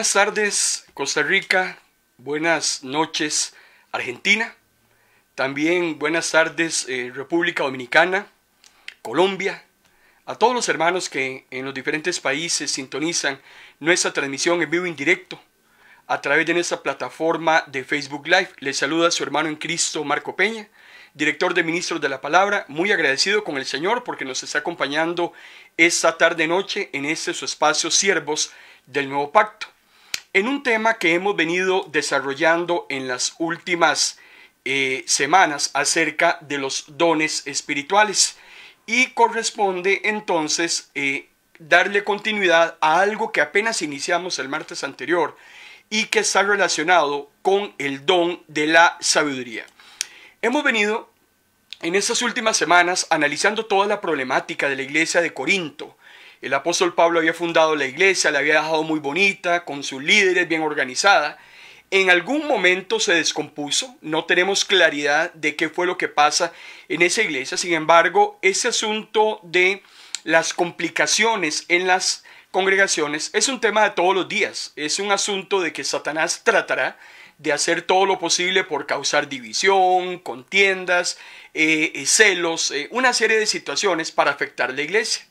Buenas tardes, Costa Rica. Buenas noches, Argentina. También buenas tardes, eh, República Dominicana, Colombia. A todos los hermanos que en los diferentes países sintonizan nuestra transmisión en vivo indirecto directo a través de nuestra plataforma de Facebook Live. Les saluda su hermano en Cristo, Marco Peña, director de Ministros de la Palabra. Muy agradecido con el Señor porque nos está acompañando esta tarde-noche en este su espacio Siervos del Nuevo Pacto en un tema que hemos venido desarrollando en las últimas eh, semanas acerca de los dones espirituales y corresponde entonces eh, darle continuidad a algo que apenas iniciamos el martes anterior y que está relacionado con el don de la sabiduría. Hemos venido en estas últimas semanas analizando toda la problemática de la iglesia de Corinto, el apóstol Pablo había fundado la iglesia, la había dejado muy bonita, con sus líderes bien organizada. En algún momento se descompuso, no tenemos claridad de qué fue lo que pasa en esa iglesia. Sin embargo, ese asunto de las complicaciones en las congregaciones es un tema de todos los días. Es un asunto de que Satanás tratará de hacer todo lo posible por causar división, contiendas, eh, eh, celos, eh, una serie de situaciones para afectar la iglesia.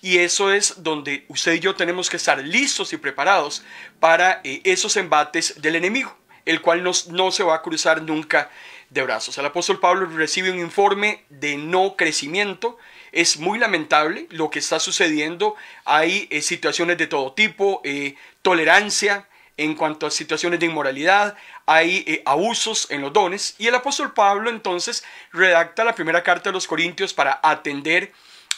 Y eso es donde usted y yo tenemos que estar listos y preparados para eh, esos embates del enemigo, el cual no se va a cruzar nunca de brazos. El apóstol Pablo recibe un informe de no crecimiento. Es muy lamentable lo que está sucediendo. Hay eh, situaciones de todo tipo, eh, tolerancia en cuanto a situaciones de inmoralidad, hay abusos en los dones. Y el apóstol Pablo entonces redacta la primera carta de los Corintios para atender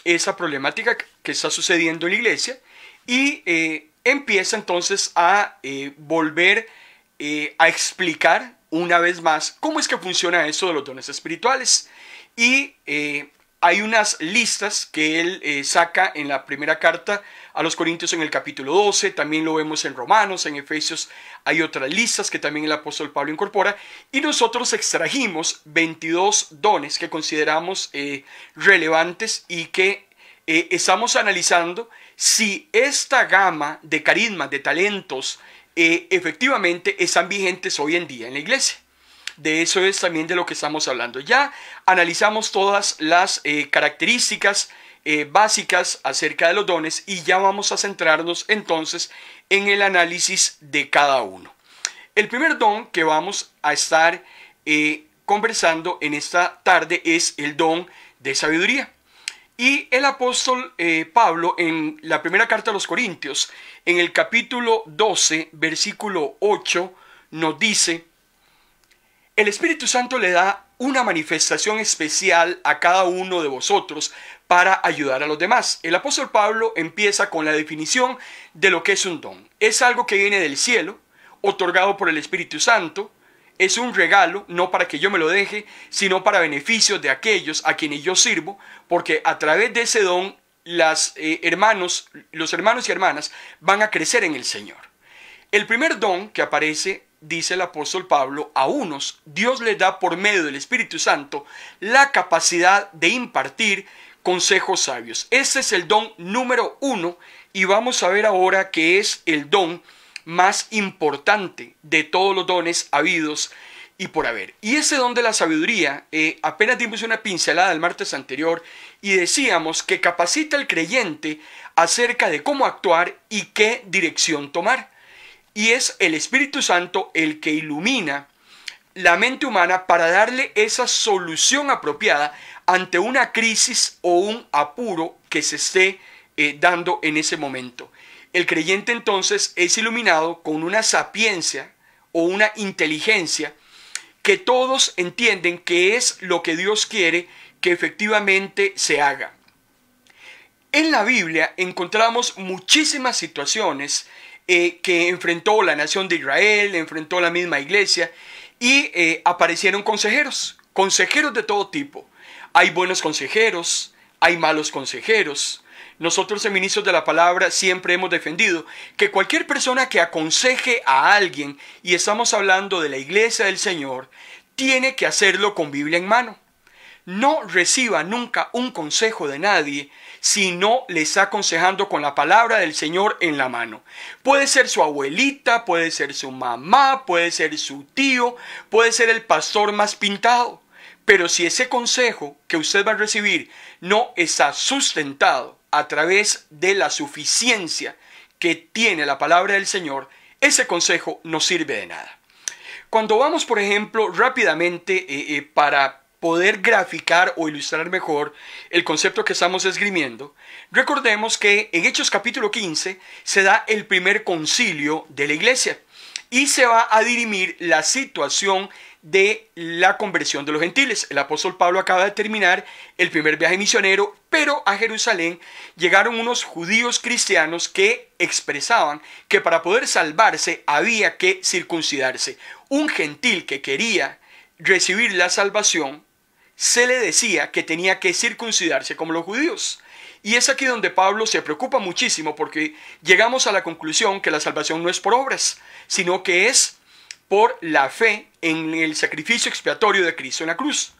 esa problemática que está sucediendo en la iglesia y eh, empieza entonces a eh, volver eh, a explicar una vez más cómo es que funciona eso de los dones espirituales y hay unas listas que él saca en la primera carta a los Corintios en el capítulo 12, también lo vemos en Romanos, en Efesios hay otras listas que también el apóstol Pablo incorpora, y nosotros extrajimos 22 dones que consideramos eh, relevantes y que eh, estamos analizando si esta gama de carismas, de talentos, eh, efectivamente están vigentes hoy en día en la iglesia. De eso es también de lo que estamos hablando. Ya analizamos todas las características, eh, básicas acerca de los dones y ya vamos a centrarnos entonces en el análisis de cada uno. El primer don que vamos a estar eh, conversando en esta tarde es el don de sabiduría. Y el apóstol eh, Pablo en la primera carta a los Corintios, en el capítulo 12, versículo 8, nos dice, el Espíritu Santo le da una manifestación especial a cada uno de vosotros para ayudar a los demás. El apóstol Pablo empieza con la definición de lo que es un don. Es algo que viene del cielo, otorgado por el Espíritu Santo, es un regalo, no para que yo me lo deje, sino para beneficio de aquellos a quienes yo sirvo, porque a través de ese don eh, hermanos, los hermanos y hermanas van a crecer en el Señor. El primer don que aparece, dice el apóstol Pablo, a unos Dios les da por medio del Espíritu Santo la capacidad de impartir consejos sabios. Ese es el don número uno y vamos a ver ahora que es el don más importante de todos los dones habidos y por haber. Y ese don de la sabiduría, eh, apenas dimos una pincelada el martes anterior y decíamos que capacita al creyente acerca de cómo actuar y qué dirección tomar. Y es el Espíritu Santo el que ilumina la mente humana para darle esa solución apropiada ante una crisis o un apuro que se esté eh, dando en ese momento. El creyente entonces es iluminado con una sapiencia o una inteligencia que todos entienden que es lo que Dios quiere que efectivamente se haga. En la Biblia encontramos muchísimas situaciones eh, que enfrentó la nación de Israel, enfrentó la misma iglesia, y eh, aparecieron consejeros, consejeros de todo tipo. Hay buenos consejeros, hay malos consejeros. Nosotros, en ministros de la palabra, siempre hemos defendido que cualquier persona que aconseje a alguien, y estamos hablando de la iglesia del Señor, tiene que hacerlo con Biblia en mano. No reciba nunca un consejo de nadie si no le está aconsejando con la palabra del Señor en la mano. Puede ser su abuelita, puede ser su mamá, puede ser su tío, puede ser el pastor más pintado. Pero si ese consejo que usted va a recibir no está sustentado a través de la suficiencia que tiene la palabra del Señor, ese consejo no sirve de nada. Cuando vamos, por ejemplo, rápidamente eh, eh, para poder graficar o ilustrar mejor el concepto que estamos esgrimiendo, recordemos que en Hechos capítulo 15 se da el primer concilio de la iglesia y se va a dirimir la situación de la conversión de los gentiles. El apóstol Pablo acaba de terminar el primer viaje misionero, pero a Jerusalén llegaron unos judíos cristianos que expresaban que para poder salvarse había que circuncidarse. Un gentil que quería recibir la salvación se le decía que tenía que circuncidarse como los judíos. Y es aquí donde Pablo se preocupa muchísimo porque llegamos a la conclusión que la salvación no es por obras, sino que es por la fe en el sacrificio expiatorio de Cristo en la cruz.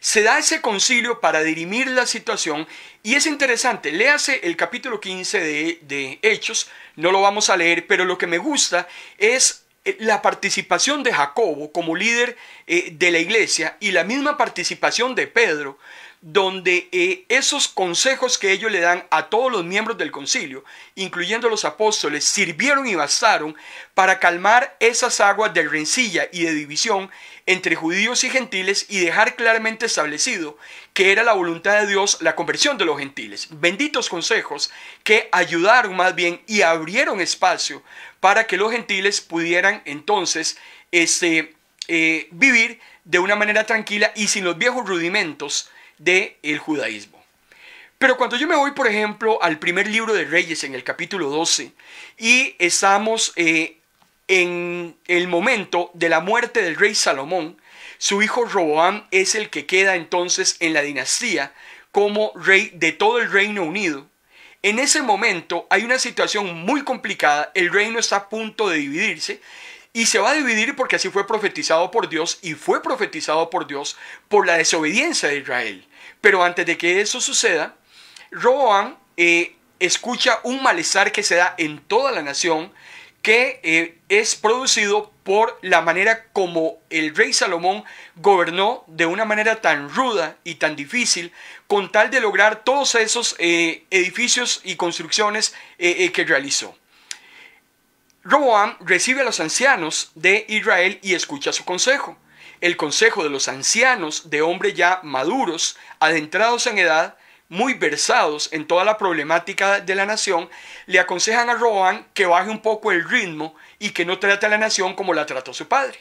Se da ese concilio para dirimir la situación y es interesante, léase el capítulo 15 de, Hechos, no lo vamos a leer, pero lo que me gusta es eh, la participación de Jacobo como líder eh, de la iglesia y la misma participación de Pedro donde eh, esos consejos que ellos le dan a todos los miembros del concilio, incluyendo los apóstoles, sirvieron y bastaron para calmar esas aguas de rencilla y de división entre judíos y gentiles y dejar claramente establecido que era la voluntad de Dios la conversión de los gentiles. Benditos consejos que ayudaron más bien y abrieron espacio para que los gentiles pudieran entonces este, eh, vivir de una manera tranquila y sin los viejos rudimentos del el judaísmo. Pero cuando yo me voy, por ejemplo, al primer libro de Reyes, en el capítulo 12, y estamos eh, en el momento de la muerte del rey Salomón, su hijo Roboam es el que queda entonces en la dinastía como rey de todo el Reino Unido. En ese momento hay una situación muy complicada, el reino está a punto de dividirse y se va a dividir porque así fue profetizado por Dios y fue profetizado por Dios por la desobediencia de Israel. Pero antes de que eso suceda, Roboam eh, escucha un malestar que se da en toda la nación que eh, es producido por la manera como el rey Salomón gobernó de una manera tan ruda y tan difícil, con tal de lograr todos esos eh, edificios y construcciones que realizó. Roboam recibe a los ancianos de Israel y escucha su consejo. El consejo de los ancianos de hombres ya maduros, adentrados en edad, muy versados en toda la problemática de la nación, le aconsejan a Roboam que baje un poco el ritmo y que no trate a la nación como la trató su padre.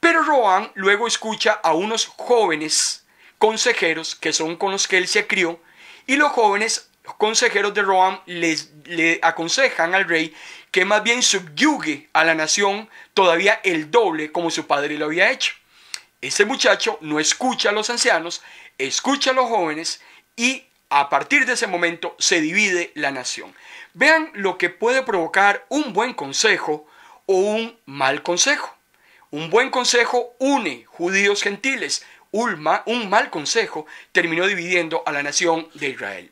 Pero Roboam luego escucha a unos jóvenes consejeros que son con los que él se crió y los jóvenes consejeros de Roboam les, le aconsejan al rey que más bien subyugue a la nación todavía el doble como su padre lo había hecho. Ese muchacho no escucha a los ancianos, escucha a los jóvenes y a partir de ese momento se divide la nación. Vean lo que puede provocar un buen consejo o un mal consejo. Un buen consejo une judíos gentiles. un mal consejo terminó dividiendo a la nación de Israel.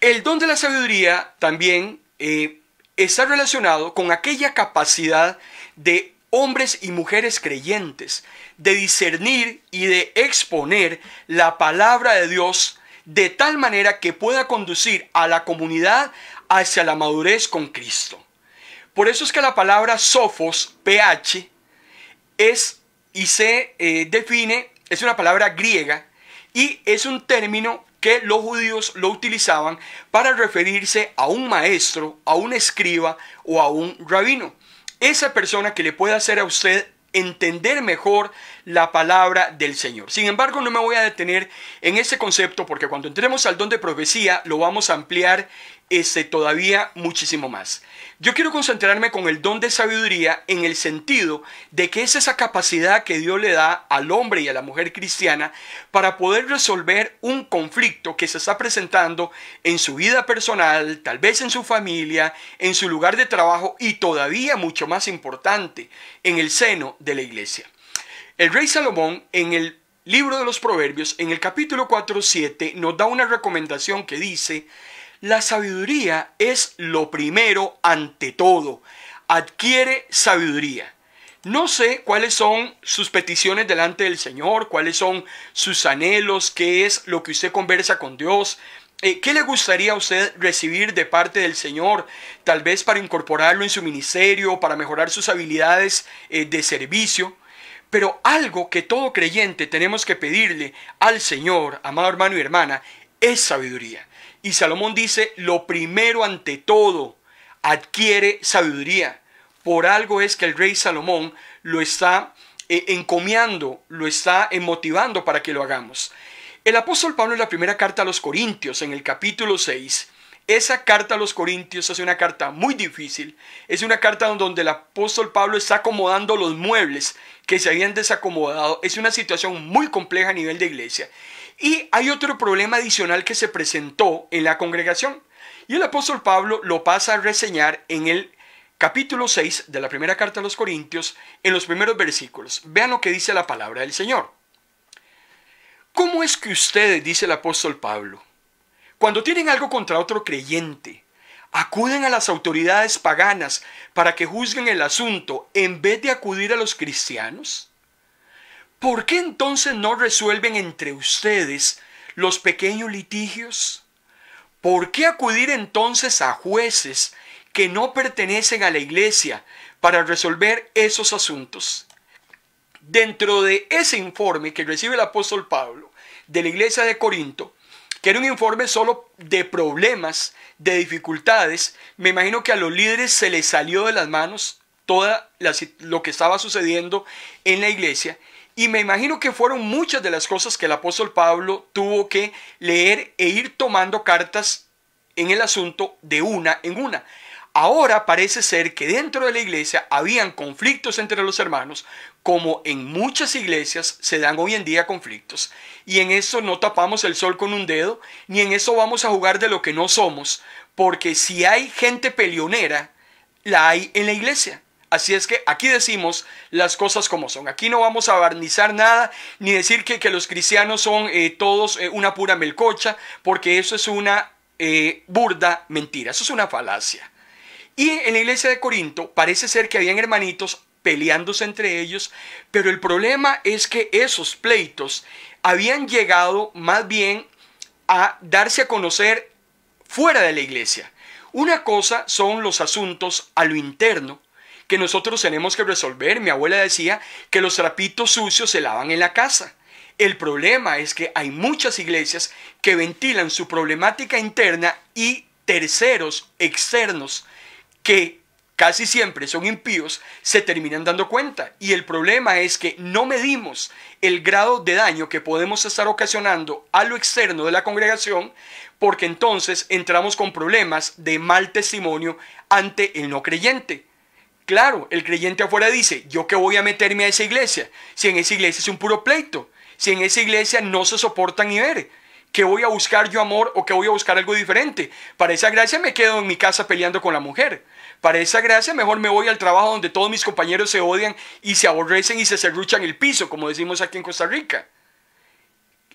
El don de la sabiduría también eh, está relacionado con aquella capacidad de hombres y mujeres creyentes de discernir y de exponer la palabra de Dios de tal manera que pueda conducir a la comunidad hacia la madurez con Cristo. Por eso es que la palabra sofos, ph, es y se eh, define, es una palabra griega y es un término que los judíos lo utilizaban para referirse a un maestro, a un escriba o a un rabino. Esa persona que le puede hacer a usted entender mejor la palabra del Señor. Sin embargo, no me voy a detener en ese concepto porque cuando entremos al don de profecía lo vamos a ampliar ese, todavía muchísimo más. Yo quiero concentrarme con el don de sabiduría en el sentido de que es esa capacidad que Dios le da al hombre y a la mujer cristiana para poder resolver un conflicto que se está presentando en su vida personal, tal vez en su familia, en su lugar de trabajo y todavía mucho más importante, en el seno de la iglesia. El rey Salomón en el libro de los Proverbios, en el capítulo 4.7, nos da una recomendación que dice, la sabiduría es lo primero ante todo. Adquiere sabiduría. No sé cuáles son sus peticiones delante del Señor, cuáles son sus anhelos, qué es lo que usted conversa con Dios, eh, ¿Qué le gustaría a usted recibir de parte del Señor? Tal vez para incorporarlo en su ministerio, para mejorar sus habilidades eh, de servicio. Pero algo que todo creyente tenemos que pedirle al Señor, amado hermano y hermana, es sabiduría. Y Salomón dice, lo primero ante todo, adquiere sabiduría. Por algo es que el rey Salomón lo está eh, encomiando, lo está eh, motivando para que lo hagamos. El apóstol Pablo en la primera carta a los Corintios, en el capítulo 6, esa carta a los Corintios es una carta muy difícil. Es una carta donde el apóstol Pablo está acomodando los muebles que se habían desacomodado. Es una situación muy compleja a nivel de iglesia. Y hay otro problema adicional que se presentó en la congregación. Y el apóstol Pablo lo pasa a reseñar en el capítulo 6 de la primera carta a los Corintios, en los primeros versículos. Vean lo que dice la palabra del Señor. ¿Cómo es que ustedes, dice el apóstol Pablo, cuando tienen algo contra otro creyente, acuden a las autoridades paganas para que juzguen el asunto en vez de acudir a los cristianos? ¿Por qué entonces no resuelven entre ustedes los pequeños litigios? ¿Por qué acudir entonces a jueces que no pertenecen a la iglesia para resolver esos asuntos? Dentro de ese informe que recibe el apóstol Pablo de la iglesia de Corinto, que era un informe solo de problemas, de dificultades, me imagino que a los líderes se les salió de las manos todo lo que estaba sucediendo en la iglesia y me imagino que fueron muchas de las cosas que el apóstol Pablo tuvo que leer e ir tomando cartas en el asunto de una en una. Ahora parece ser que dentro de la iglesia habían conflictos entre los hermanos, como en muchas iglesias se dan hoy en día conflictos. Y en eso no tapamos el sol con un dedo, ni en eso vamos a jugar de lo que no somos, porque si hay gente peleonera, la hay en la iglesia. Así es que aquí decimos las cosas como son. Aquí no vamos a barnizar nada ni decir que, que los cristianos son eh, todos eh, una pura melcocha, porque eso es una eh, burda mentira, eso es una falacia. Y en la iglesia de Corinto parece ser que habían hermanitos peleándose entre ellos, pero el problema es que esos pleitos habían llegado más bien a darse a conocer fuera de la iglesia. Una cosa son los asuntos a lo interno que nosotros tenemos que resolver. Mi abuela decía que los trapitos sucios se lavan en la casa. El problema es que hay muchas iglesias que ventilan su problemática interna y terceros externos que casi siempre son impíos se terminan dando cuenta. Y el problema es que no medimos el grado de daño que podemos estar ocasionando a lo externo de la congregación porque entonces entramos con problemas de mal testimonio ante el no creyente. Claro, el creyente afuera dice, ¿yo qué voy a meterme a esa iglesia? Si en esa iglesia es un puro pleito, si en esa iglesia no se soportan ni ver, que voy a buscar yo amor o que voy a buscar algo diferente? Para esa gracia me quedo en mi casa peleando con la mujer. Para esa gracia mejor me voy al trabajo donde todos mis compañeros se odian y se aborrecen y se cerruchan el piso, como decimos aquí en Costa Rica.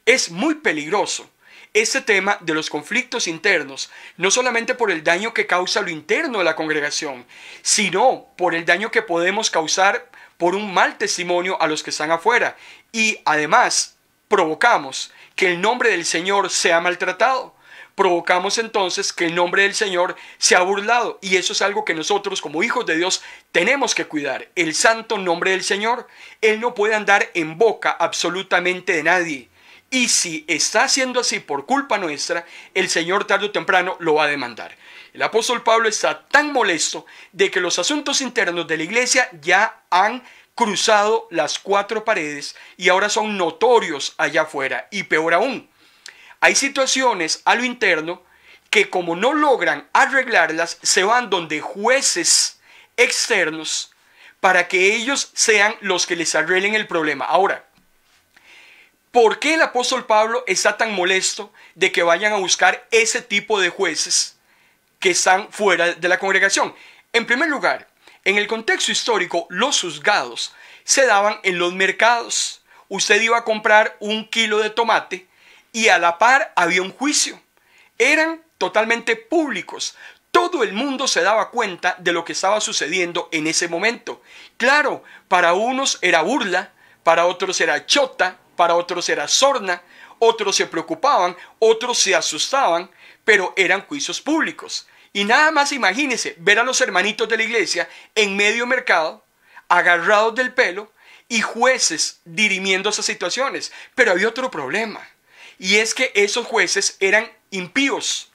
Es muy peligroso este tema de los conflictos internos, no solamente por el daño que causa lo interno de la congregación, sino por el daño que podemos causar por un mal testimonio a los que están afuera. Y además, provocamos que el nombre del Señor sea maltratado provocamos entonces que el nombre del Señor sea burlado. Y eso es algo que nosotros como hijos de Dios tenemos que cuidar, el santo nombre del Señor. Él no puede andar en boca absolutamente de nadie. Y si está haciendo así por culpa nuestra, el Señor tarde o temprano lo va a demandar. El apóstol Pablo está tan molesto de que los asuntos internos de la iglesia ya han cruzado las cuatro paredes y ahora son notorios allá afuera. Y peor aún, hay situaciones a lo interno que como no logran arreglarlas, se van donde jueces externos para que ellos sean los que les arreglen el problema. Ahora, ¿Por qué el apóstol Pablo está tan molesto de que vayan a buscar ese tipo de jueces que están fuera de la congregación? En primer lugar, en el contexto histórico, los juzgados se daban en los mercados. Usted iba a comprar un kilo de tomate y a la par había un juicio. Eran totalmente públicos. Todo el mundo se daba cuenta de lo que estaba sucediendo en ese momento. Claro, para unos era burla, para otros era chota, para otros era sorna, otros se preocupaban, otros se asustaban, pero eran juicios públicos. Y nada más imagínense ver a los hermanitos de la iglesia en medio mercado, agarrados del pelo y jueces dirimiendo esas situaciones. Pero había otro problema, y es que esos jueces eran impíos,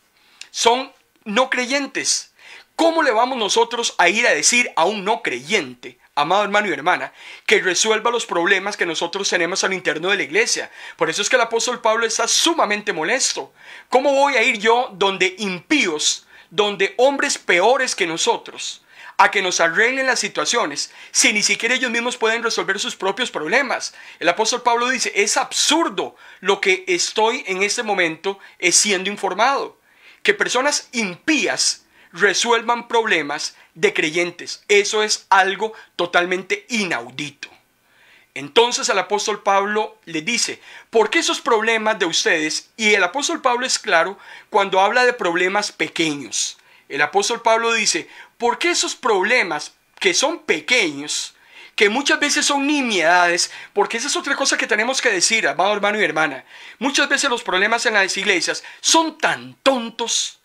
son no creyentes. ¿Cómo le vamos nosotros a ir a decir a un no creyente amado hermano y hermana, que resuelva los problemas que nosotros tenemos al interno de la iglesia. Por eso es que el apóstol Pablo está sumamente molesto. ¿Cómo voy a ir yo donde impíos, donde hombres peores que nosotros? a que nos arreglen las situaciones, si ni siquiera ellos mismos pueden resolver sus propios problemas. El apóstol Pablo dice, es absurdo lo que estoy en este momento siendo informado, que personas impías resuelvan problemas de creyentes. Eso es algo totalmente inaudito. Entonces el apóstol Pablo le dice, ¿por qué esos problemas de ustedes? Y el apóstol Pablo es claro cuando habla de problemas pequeños. El apóstol Pablo dice, ¿por qué esos problemas que son pequeños, que muchas veces son nimiedades, porque esa es otra cosa que tenemos que decir, amado hermano y hermana. Muchas veces los problemas en las iglesias son tan tontos,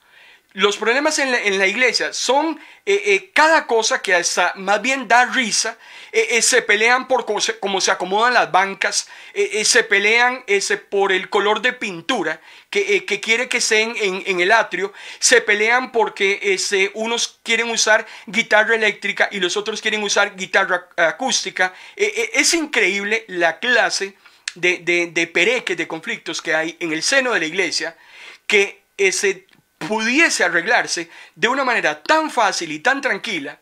los problemas en la, iglesia son eh, eh, cada cosa que hasta más bien da risa. Eh, se pelean por cómo se, acomodan las bancas, se pelean por el color de pintura que, quiere que estén en, el atrio, se pelean porque unos quieren usar guitarra eléctrica y los otros quieren usar guitarra acústica. es increíble la clase de, de pereques, de conflictos que hay en el seno de la iglesia que ese pudiese arreglarse de una manera tan fácil y tan tranquila,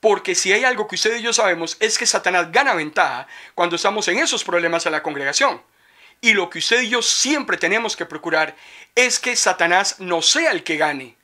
porque si hay algo que ustedes y yo sabemos es que Satanás gana ventaja cuando estamos en esos problemas a la congregación. Y lo que usted y yo siempre tenemos que procurar es que Satanás no sea el que gane.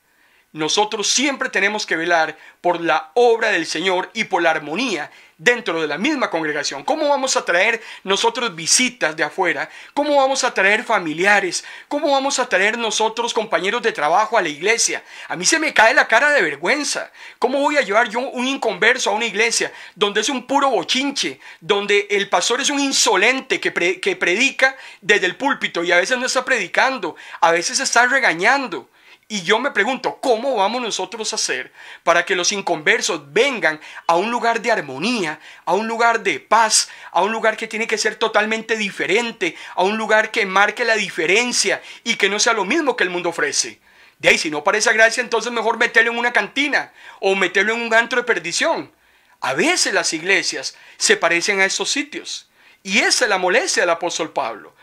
Nosotros siempre tenemos que velar por la obra del Señor y por la armonía dentro de la misma congregación? ¿Cómo vamos a traer nosotros visitas de afuera? ¿Cómo vamos a traer familiares? ¿Cómo vamos a traer nosotros compañeros de trabajo a la iglesia? A mí se me cae la cara de vergüenza. ¿Cómo voy a llevar yo un inconverso a una iglesia donde es un puro bochinche, donde el pastor es un insolente que, que predica desde el púlpito y a veces no está predicando, a veces está regañando? Y yo me pregunto, ¿cómo vamos nosotros a hacer para que los inconversos vengan a un lugar de armonía, a un lugar de paz, a un lugar que tiene que ser totalmente diferente, a un lugar que marque la diferencia y que no sea lo mismo que el mundo ofrece? De ahí, si no parece gracia, entonces mejor meterlo en una cantina o meterlo en un antro de perdición. A veces las iglesias se parecen a estos sitios. Y esa es la molestia del apóstol Pablo.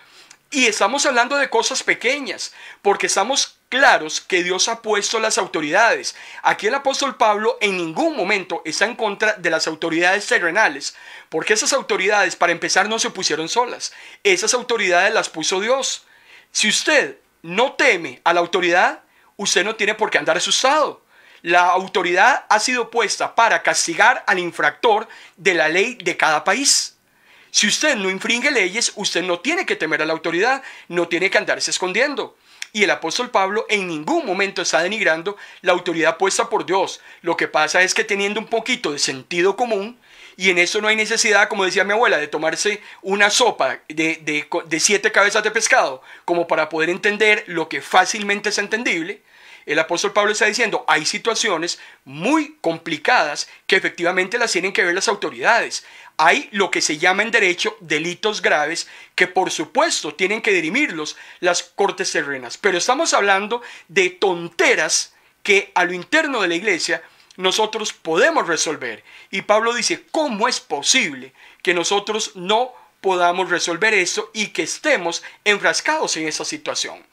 Y estamos hablando de cosas pequeñas, porque estamos claros que Dios ha puesto las autoridades. Aquí el apóstol Pablo en ningún momento está en contra de las autoridades terrenales, porque esas autoridades, para empezar, no se pusieron solas. Esas autoridades las puso Dios. Si usted no teme a la autoridad, usted no tiene por qué andar asustado. La autoridad ha sido puesta para castigar al infractor de la ley de cada país. Si usted no infringe leyes, usted no tiene que temer a la autoridad, no tiene que andarse escondiendo y el apóstol Pablo en ningún momento está denigrando la autoridad puesta por Dios. Lo que pasa es que teniendo un poquito de sentido común, y en eso no hay necesidad, como decía mi abuela, de tomarse una sopa de, de siete cabezas de pescado, como para poder entender lo que fácilmente es entendible, el apóstol Pablo está diciendo, hay situaciones muy complicadas que efectivamente las tienen que ver las autoridades. Hay lo que se llama en derecho delitos graves que por supuesto tienen que dirimirlos las cortes terrenas. Pero estamos hablando de tonteras que a lo interno de la iglesia nosotros podemos resolver. Y Pablo dice, ¿cómo es posible que nosotros no podamos resolver eso y que estemos enfrascados en esa situación?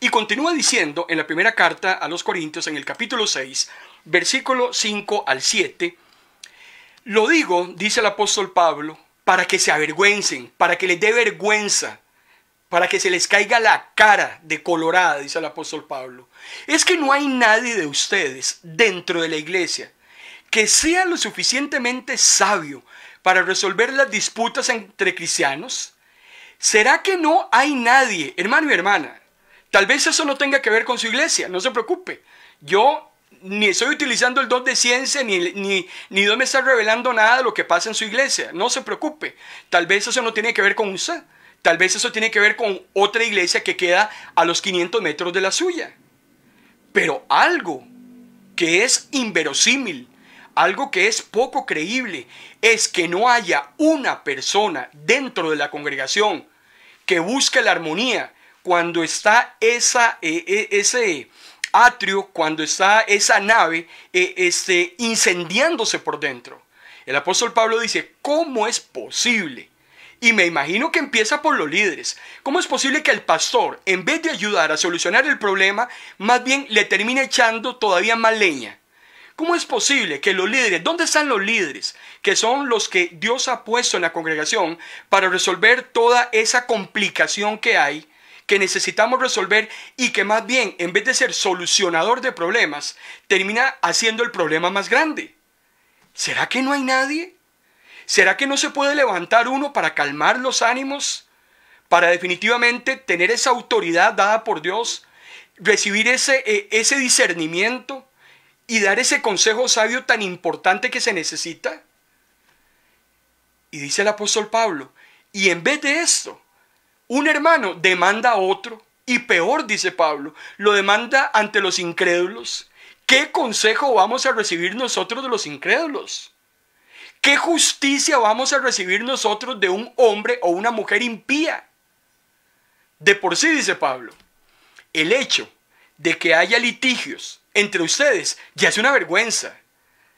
Y continúa diciendo en la primera carta a los Corintios, en el capítulo 6, versículo 5 al 7, lo digo, dice el apóstol Pablo, para que se avergüencen, para que les dé vergüenza, para que se les caiga la cara de colorada, dice el apóstol Pablo. Es que no hay nadie de ustedes dentro de la iglesia que sea lo suficientemente sabio para resolver las disputas entre cristianos. ¿Será que no hay nadie, hermano y hermana? Tal vez eso no tenga que ver con su iglesia, no se preocupe. Yo ni estoy utilizando el don de ciencia, ni, ni, ni Dios me está revelando nada de lo que pasa en su iglesia, no se preocupe. Tal vez eso no tiene que ver con usted. Tal vez eso tiene que ver con otra iglesia que queda a los 500 metros de la suya. Pero algo que es inverosímil, algo que es poco creíble, es que no haya una persona dentro de la congregación que busque la armonía, cuando está esa, eh, eh, ese atrio, cuando está esa nave eh, este, incendiándose por dentro. El apóstol Pablo dice, ¿cómo es posible? Y me imagino que empieza por los líderes. ¿Cómo es posible que el pastor, en vez de ayudar a solucionar el problema, más bien le termine echando todavía más leña? ¿Cómo es posible que los líderes, dónde están los líderes, que son los que Dios ha puesto en la congregación para resolver toda esa complicación que hay? que necesitamos resolver y que más bien, en vez de ser solucionador de problemas, termina haciendo el problema más grande. ¿Será que no hay nadie? ¿Será que no se puede levantar uno para calmar los ánimos? Para definitivamente tener esa autoridad dada por Dios, recibir ese, eh, ese discernimiento y dar ese consejo sabio tan importante que se necesita. Y dice el apóstol Pablo, y en vez de esto, un hermano demanda a otro y peor, dice Pablo, lo demanda ante los incrédulos. ¿Qué consejo vamos a recibir nosotros de los incrédulos? ¿Qué justicia vamos a recibir nosotros de un hombre o una mujer impía? De por sí, dice Pablo, el hecho de que haya litigios entre ustedes ya es una vergüenza.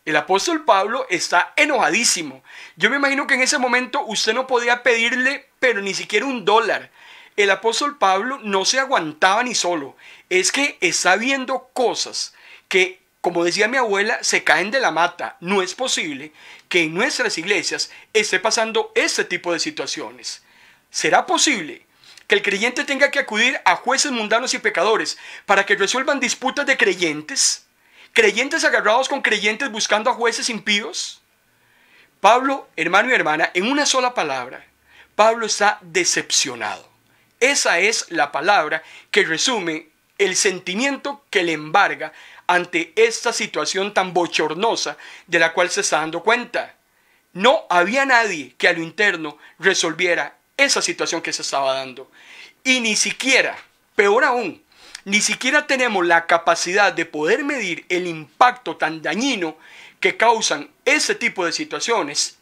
El apóstol Pablo está enojadísimo. Yo me imagino que en ese momento usted no podía pedirle, pero ni siquiera un dólar. El apóstol Pablo no se aguantaba ni solo. Es que está viendo cosas que, como decía mi abuela, se caen de la mata. No es posible que en nuestras iglesias esté pasando este tipo de situaciones. ¿Será posible que el creyente tenga que acudir a jueces mundanos y pecadores para que resuelvan disputas de creyentes? creyentes agarrados con creyentes buscando a jueces impíos. Pablo, hermano y hermana, en una sola palabra, Pablo está decepcionado. Esa es la palabra que resume el sentimiento que le embarga ante esta situación tan bochornosa de la cual se está dando cuenta. No había nadie que a lo interno resolviera esa situación que se estaba dando. Y ni siquiera, peor aún, ni siquiera tenemos la capacidad de poder medir el impacto tan dañino que causan ese tipo de situaciones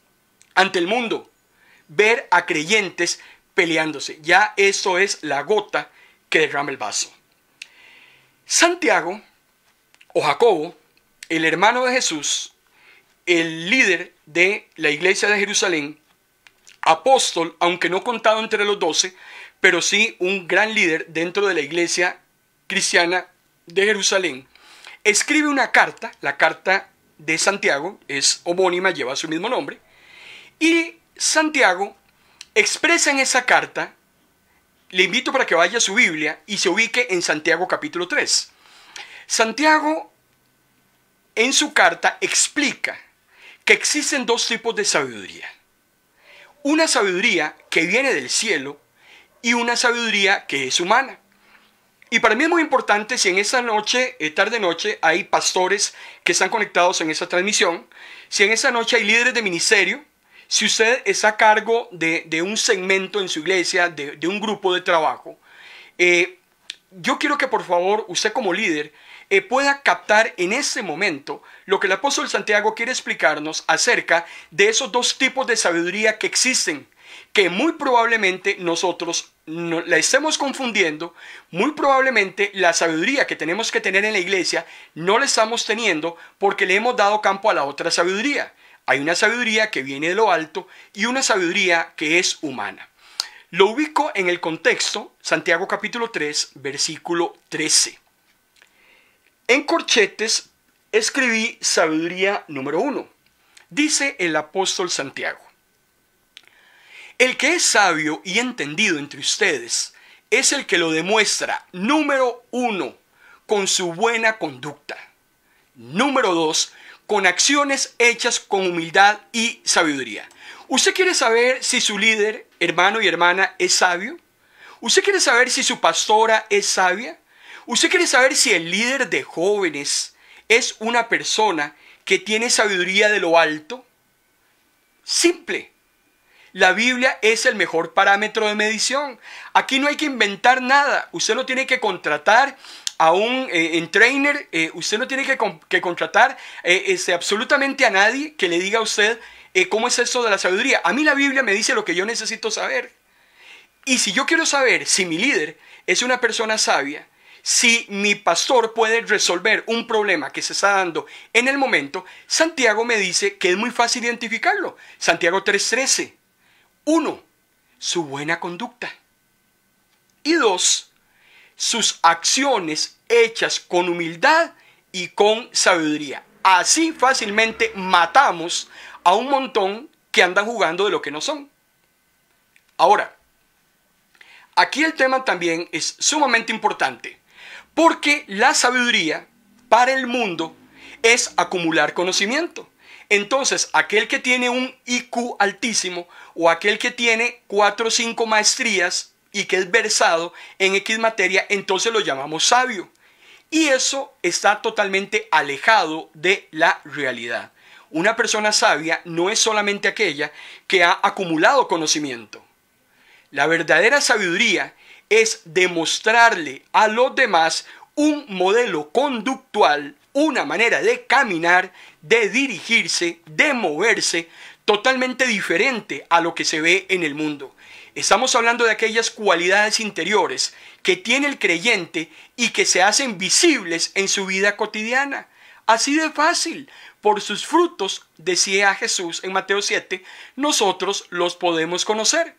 ante el mundo. Ver a creyentes peleándose, ya eso es la gota que derrama el vaso. Santiago o Jacobo, el hermano de Jesús, el líder de la iglesia de Jerusalén, apóstol, aunque no contado entre los doce, pero sí un gran líder dentro de la iglesia cristiana de Jerusalén, escribe una carta, la carta de Santiago, es homónima, lleva su mismo nombre, y Santiago expresa en esa carta, le invito para que vaya a su Biblia y se ubique en Santiago capítulo 3. Santiago en su carta explica que existen dos tipos de sabiduría. Una sabiduría que viene del cielo y una sabiduría que es humana. Y para mí es muy importante si en esa noche, eh, tarde-noche, hay pastores que están conectados en esa transmisión, si en esa noche hay líderes de ministerio, si usted está a cargo de, un segmento en su iglesia, de, un grupo de trabajo, eh, yo quiero que por favor usted como líder eh, pueda captar en ese momento lo que el apóstol Santiago quiere explicarnos acerca de esos dos tipos de sabiduría que existen, que muy probablemente nosotros la estemos confundiendo, muy probablemente la sabiduría que tenemos que tener en la iglesia no la estamos teniendo porque le hemos dado campo a la otra sabiduría. Hay una sabiduría que viene de lo alto y una sabiduría que es humana. Lo ubico en el contexto, Santiago capítulo 3, versículo 13. En corchetes escribí sabiduría número 1, dice el apóstol Santiago. El que es sabio y entendido entre ustedes es el que lo demuestra, número uno, con su buena conducta. Número dos, con acciones hechas con humildad y sabiduría. ¿Usted quiere saber si su líder, hermano y hermana, es sabio? ¿Usted quiere saber si su pastora es sabia? ¿Usted quiere saber si el líder de jóvenes es una persona que tiene sabiduría de lo alto? Simple. La Biblia es el mejor parámetro de medición. Aquí no hay que inventar nada. Usted no tiene que contratar a un eh, entrenador. trainer. Eh, usted no tiene que, contratar eh, absolutamente a nadie que le diga a usted cómo es eso de la sabiduría. A mí la Biblia me dice lo que yo necesito saber. Y si yo quiero saber si mi líder es una persona sabia, si mi pastor puede resolver un problema que se está dando en el momento, Santiago me dice que es muy fácil identificarlo. Santiago 3:13. Uno, su buena conducta. Y dos, sus acciones hechas con humildad y con sabiduría. Así fácilmente matamos a un montón que andan jugando de lo que no son. Ahora, aquí el tema también es sumamente importante, porque la sabiduría para el mundo es acumular conocimiento. Entonces, aquel que tiene un IQ altísimo o aquel que tiene cuatro o cinco maestrías y que es versado en X materia, entonces lo llamamos sabio. Y eso está totalmente alejado de la realidad. Una persona sabia no es solamente aquella que ha acumulado conocimiento. La verdadera sabiduría es demostrarle a los demás un modelo conductual, una manera de caminar, de dirigirse, de moverse, totalmente diferente a lo que se ve en el mundo. Estamos hablando de aquellas cualidades interiores que tiene el creyente y que se hacen visibles en su vida cotidiana. Así de fácil, por sus frutos, decía Jesús en Mateo 7, nosotros los podemos conocer.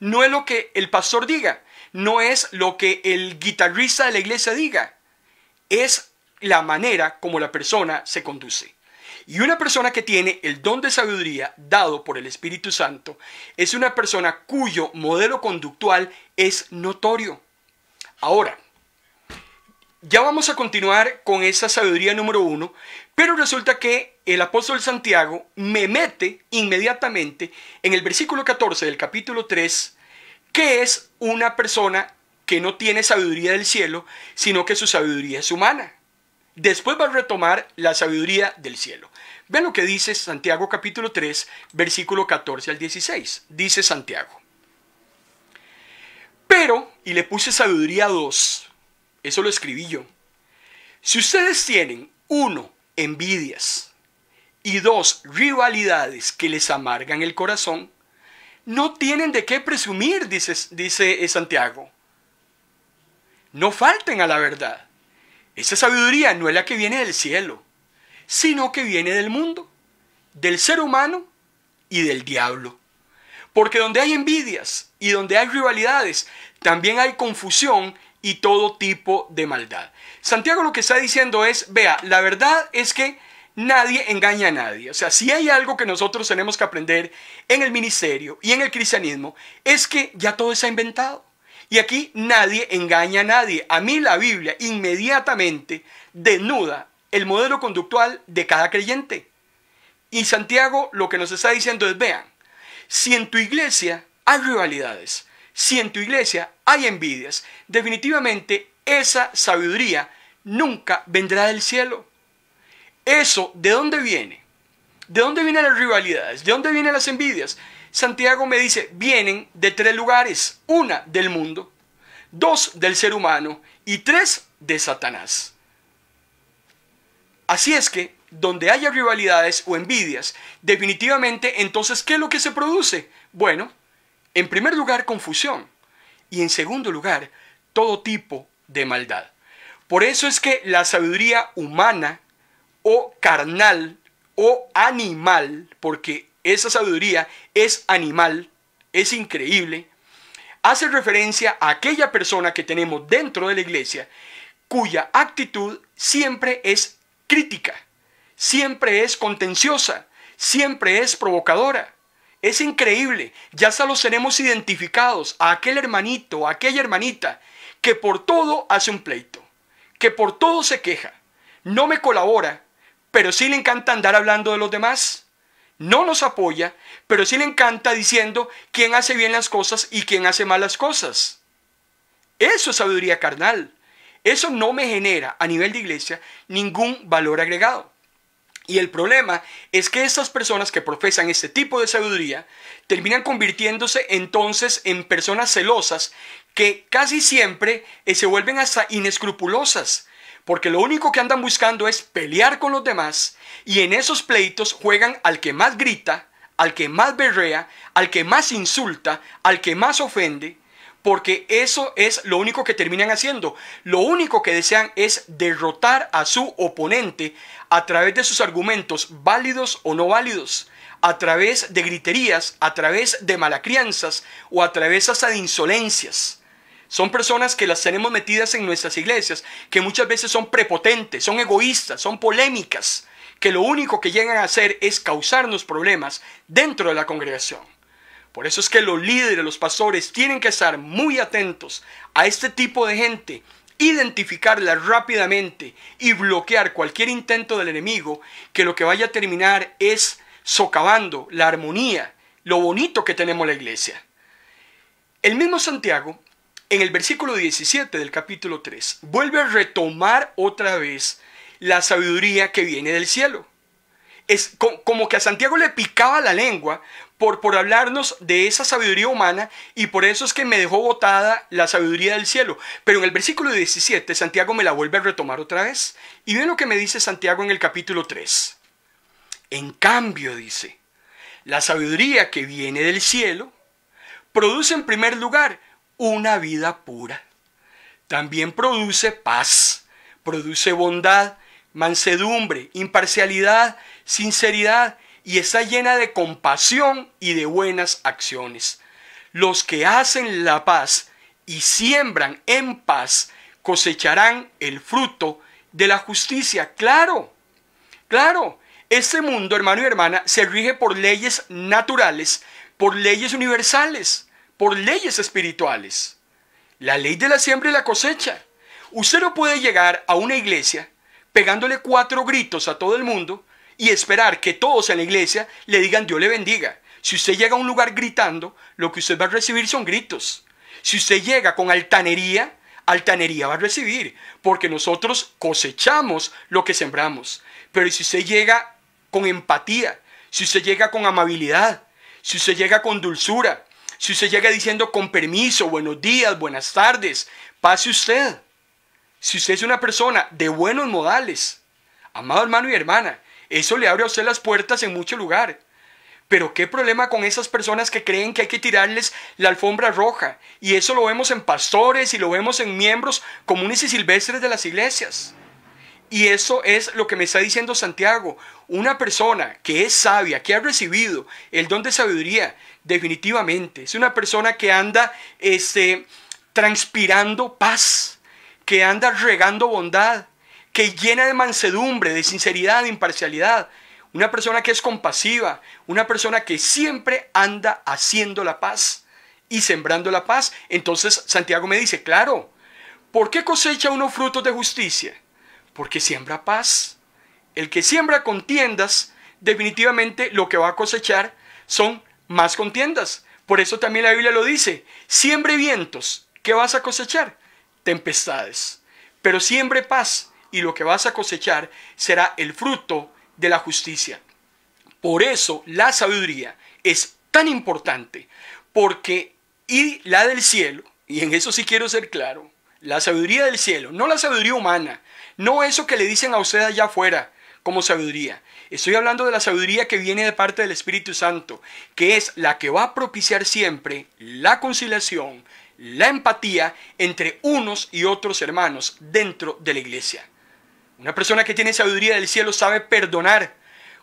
No es lo que el pastor diga, no es lo que el guitarrista de la iglesia diga, es la manera como la persona se conduce. Y una persona que tiene el don de sabiduría dado por el Espíritu Santo es una persona cuyo modelo conductual es notorio. Ahora, ya vamos a continuar con esa sabiduría número uno, pero resulta que el apóstol Santiago me mete inmediatamente en el versículo 14 del capítulo 3, que es una persona que no tiene sabiduría del cielo, sino que su sabiduría es humana. Después va a retomar la sabiduría del cielo. Ven lo que dice Santiago capítulo 3, versículo 14 al 16. Dice Santiago. Pero, y le puse sabiduría 2, eso lo escribí yo. Si ustedes tienen, uno, envidias y dos, rivalidades que les amargan el corazón, no tienen de qué presumir, dice, dice Santiago. No falten a la verdad. Esa sabiduría no es la que viene del cielo, sino que viene del mundo, del ser humano y del diablo. Porque donde hay envidias y donde hay rivalidades, también hay confusión y todo tipo de maldad. Santiago lo que está diciendo es, vea, la verdad es que nadie engaña a nadie. O sea, si hay algo que nosotros tenemos que aprender en el ministerio y en el cristianismo, es que ya todo está inventado. Y aquí nadie engaña a nadie. A mí la Biblia inmediatamente desnuda el modelo conductual de cada creyente. Y Santiago lo que nos está diciendo es, vean, si en tu iglesia hay rivalidades, si en tu iglesia hay envidias, definitivamente esa sabiduría nunca vendrá del cielo. Eso, ¿de dónde viene? ¿De dónde vienen las rivalidades? ¿De dónde vienen las envidias? Santiago me dice, vienen de tres lugares. Una del mundo, dos del ser humano y tres de Satanás. Así es que, donde haya rivalidades o envidias, definitivamente, entonces, ¿qué es lo que se produce? Bueno, en primer lugar, confusión. Y en segundo lugar, todo tipo de maldad. Por eso es que la sabiduría humana o carnal o animal, porque esa sabiduría es animal, es increíble, hace referencia a aquella persona que tenemos dentro de la iglesia cuya actitud siempre es crítica, siempre es contenciosa, siempre es provocadora. Es increíble, ya se los tenemos identificados a aquel hermanito, a aquella hermanita, que por todo hace un pleito, que por todo se queja, no me colabora, pero sí le encanta andar hablando de los demás, no nos apoya, pero sí le encanta diciendo quién hace bien las cosas y quién hace malas cosas. Eso es sabiduría carnal. Eso no me genera a nivel de iglesia ningún valor agregado. Y el problema es que estas personas que profesan este tipo de sabiduría terminan convirtiéndose entonces en personas celosas que casi siempre eh, se vuelven hasta inescrupulosas porque lo único que andan buscando es pelear con los demás y en esos pleitos juegan al que más grita, al que más berrea, al que más insulta, al que más ofende, porque eso es lo único que terminan haciendo. Lo único que desean es derrotar a su oponente a través de sus argumentos válidos o no válidos, a través de griterías, a través de malacrianzas o a través hasta de insolencias. Son personas que las tenemos metidas en nuestras iglesias, que muchas veces son prepotentes, son egoístas, son polémicas, que lo único que llegan a hacer es causarnos problemas dentro de la congregación. Por eso es que los líderes, los pastores, tienen que estar muy atentos a este tipo de gente, identificarla rápidamente y bloquear cualquier intento del enemigo que lo que vaya a terminar es socavando la armonía, lo bonito que tenemos la iglesia. El mismo Santiago en el versículo 17 del capítulo 3, vuelve a retomar otra vez la sabiduría que viene del cielo. Es como que a Santiago le picaba la lengua por, por hablarnos de esa sabiduría humana y por eso es que me dejó botada la sabiduría del cielo. Pero en el versículo 17 Santiago me la vuelve a retomar otra vez. Y ve lo que me dice Santiago en el capítulo 3. En cambio, dice, la sabiduría que viene del cielo produce en primer lugar una vida pura. También produce paz, produce bondad, mansedumbre, imparcialidad, sinceridad y está llena de compasión y de buenas acciones. Los que hacen la paz y siembran en paz cosecharán el fruto de la justicia. Claro, claro. Este mundo, hermano y hermana, se rige por leyes naturales, por leyes universales por leyes espirituales. La ley de la siembra y la cosecha. Usted no puede llegar a una iglesia pegándole cuatro gritos a todo el mundo y esperar que todos en la iglesia le digan Dios le bendiga. Si usted llega a un lugar gritando, lo que usted va a recibir son gritos. Si usted llega con altanería, altanería va a recibir, porque nosotros cosechamos lo que sembramos. Pero si usted llega con empatía, si usted llega con amabilidad, si usted llega con dulzura, si usted llega diciendo con permiso, buenos días, buenas tardes, pase usted. Si usted es una persona de buenos modales, amado hermano y hermana, eso le abre a usted las puertas en mucho lugar. Pero qué problema con esas personas que creen que hay que tirarles la alfombra roja. Y eso lo vemos en pastores y lo vemos en miembros comunes y silvestres de las iglesias. Y eso es lo que me está diciendo Santiago. Una persona que es sabia, que ha recibido el don de sabiduría, definitivamente. Es una persona que anda este, transpirando paz, que anda regando bondad, que llena de mansedumbre, de sinceridad, de imparcialidad. Una persona que es compasiva, una persona que siempre anda haciendo la paz y sembrando la paz. Entonces Santiago me dice, claro, ¿por qué cosecha uno frutos de justicia? Porque siembra paz. El que siembra contiendas, definitivamente lo que va a cosechar son más contiendas. Por eso también la Biblia lo dice, siempre vientos, ¿qué vas a cosechar? Tempestades. Pero siempre paz, y lo que vas a cosechar será el fruto de la justicia. Por eso la sabiduría es tan importante, porque y la del cielo, y en eso sí quiero ser claro, la sabiduría del cielo, no la sabiduría humana, no eso que le dicen a usted allá afuera, como sabiduría. Estoy hablando de la sabiduría que viene de parte del Espíritu Santo, que es la que va a propiciar siempre la conciliación, la empatía entre unos y otros hermanos dentro de la iglesia. Una persona que tiene sabiduría del cielo sabe perdonar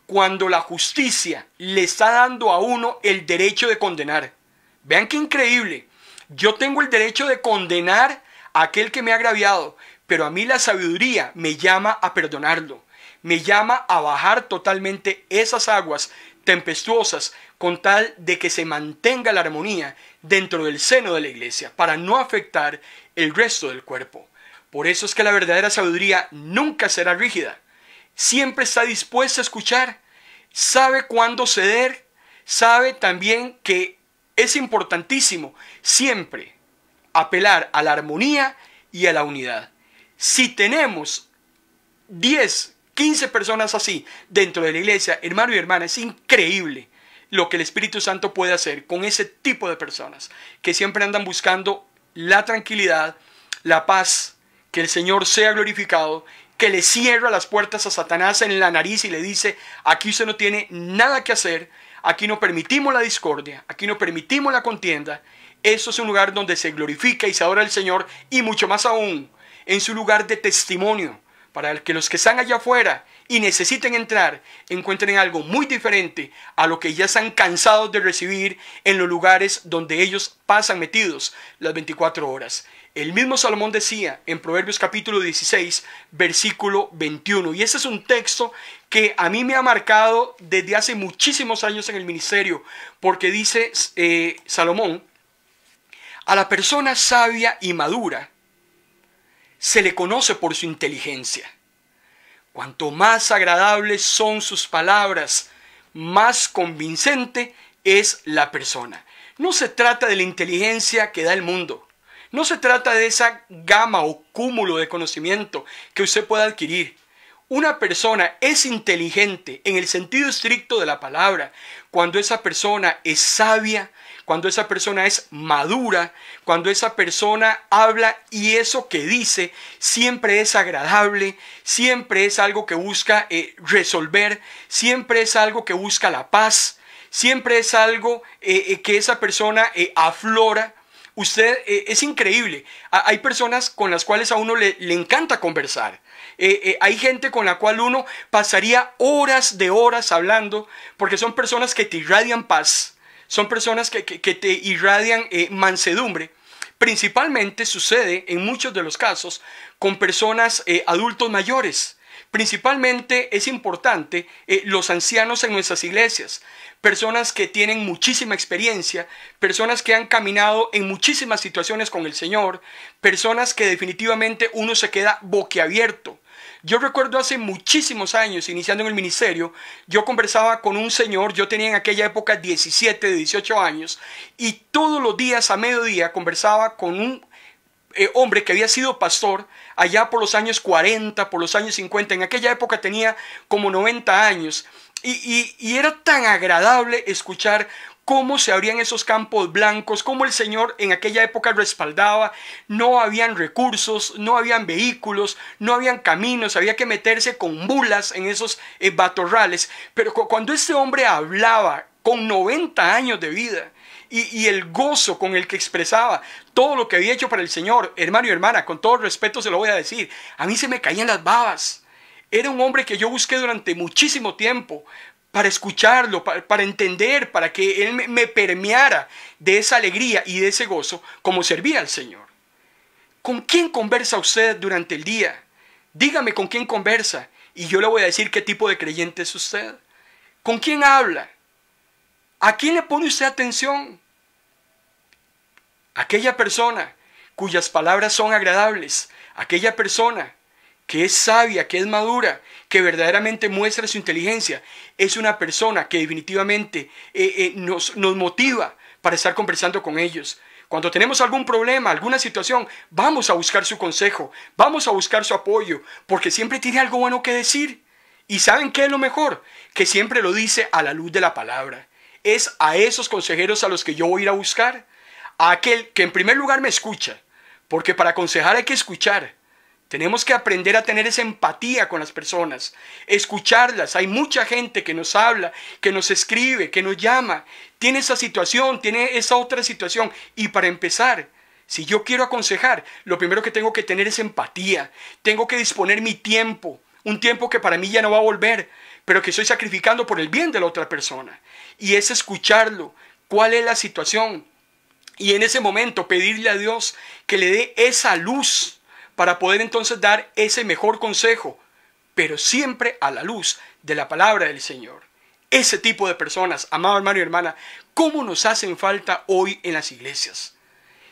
cuando la justicia le está dando a uno el derecho de condenar. Vean qué increíble. Yo tengo el derecho de condenar a aquel que me ha agraviado, pero a mí la sabiduría me llama a perdonarlo me llama a bajar totalmente esas aguas tempestuosas con tal de que se mantenga la armonía dentro del seno de la iglesia para no afectar el resto del cuerpo. Por eso es que la verdadera sabiduría nunca será rígida. Siempre está dispuesta a escuchar, sabe cuándo ceder, sabe también que es importantísimo siempre apelar a la armonía y a la unidad. Si tenemos 10 15 personas así dentro de la iglesia, hermano y hermana, es increíble lo que el Espíritu Santo puede hacer con ese tipo de personas que siempre andan buscando la tranquilidad, la paz, que el Señor sea glorificado, que le cierra las puertas a Satanás en la nariz y le dice, aquí usted no tiene nada que hacer, aquí no permitimos la discordia, aquí no permitimos la contienda. Eso es un lugar donde se glorifica y se adora al Señor y mucho más aún en su lugar de testimonio para que los que están allá afuera y necesiten entrar, encuentren algo muy diferente a lo que ya están cansados de recibir en los lugares donde ellos pasan metidos las 24 horas. El mismo Salomón decía en Proverbios capítulo 16, versículo 21, y ese es un texto que a mí me ha marcado desde hace muchísimos años en el ministerio, porque dice eh, Salomón, a la persona sabia y madura, se le conoce por su inteligencia. Cuanto más agradables son sus palabras, más convincente es la persona. No se trata de la inteligencia que da el mundo. No se trata de esa gama o cúmulo de conocimiento que usted pueda adquirir. Una persona es inteligente en el sentido estricto de la palabra cuando esa persona es sabia, cuando esa persona es madura, cuando esa persona habla y eso que dice siempre es agradable, siempre es algo que busca eh, resolver, siempre es algo que busca la paz, siempre es algo eh, eh, que esa persona aflora. Usted es increíble. Hay personas con las cuales a uno le, encanta conversar. hay gente con la cual uno pasaría horas de horas hablando porque son personas que te irradian paz, son personas que, te irradian eh, mansedumbre. Principalmente sucede en muchos de los casos con personas eh, adultos mayores. Principalmente es importante eh, los ancianos en nuestras iglesias, personas que tienen muchísima experiencia, personas que han caminado en muchísimas situaciones con el Señor, personas que definitivamente uno se queda boquiabierto yo recuerdo hace muchísimos años, iniciando en el ministerio, yo conversaba con un señor, yo tenía en aquella época 17, 18 años, y todos los días a mediodía conversaba con un eh, hombre que había sido pastor allá por los años 40, por los años 50, en aquella época tenía como 90 años. y, era tan agradable escuchar cómo se abrían esos campos blancos, cómo el Señor en aquella época respaldaba, no habían recursos, no habían vehículos, no habían caminos, había que meterse con mulas en esos eh, batorrales. Pero cuando este hombre hablaba con 90 años de vida, y, y, el gozo con el que expresaba todo lo que había hecho para el Señor, hermano y hermana, con todo respeto se lo voy a decir, a mí se me caían las babas. Era un hombre que yo busqué durante muchísimo tiempo, para escucharlo, para, entender, para que Él me, me permeara de esa alegría y de ese gozo como servía al Señor. ¿Con quién conversa usted durante el día? Dígame con quién conversa y yo le voy a decir qué tipo de creyente es usted. ¿Con quién habla? ¿A quién le pone usted atención? Aquella persona cuyas palabras son agradables, aquella persona que es sabia, que es madura, que verdaderamente muestra su inteligencia, es una persona que definitivamente eh, eh, nos, nos motiva para estar conversando con ellos. Cuando tenemos algún problema, alguna situación, vamos a buscar su consejo, vamos a buscar su apoyo, porque siempre tiene algo bueno que decir. ¿Y saben qué es lo mejor? Que siempre lo dice a la luz de la palabra. Es a esos consejeros a los que yo voy a ir a buscar, a aquel que en primer lugar me escucha, porque para aconsejar hay que escuchar, tenemos que aprender a tener esa empatía con las personas, escucharlas. Hay mucha gente que nos habla, que nos escribe, que nos llama. Tiene esa situación, tiene esa otra situación. Y para empezar, si yo quiero aconsejar, lo primero que tengo que tener es empatía. Tengo que disponer mi tiempo, un tiempo que para mí ya no va a volver, pero que estoy sacrificando por el bien de la otra persona. Y es escucharlo. ¿Cuál es la situación? Y en ese momento pedirle a Dios que le dé esa luz para poder entonces dar ese mejor consejo, pero siempre a la luz de la palabra del Señor. Ese tipo de personas, amado hermano y hermana, ¿cómo nos hacen falta hoy en las iglesias?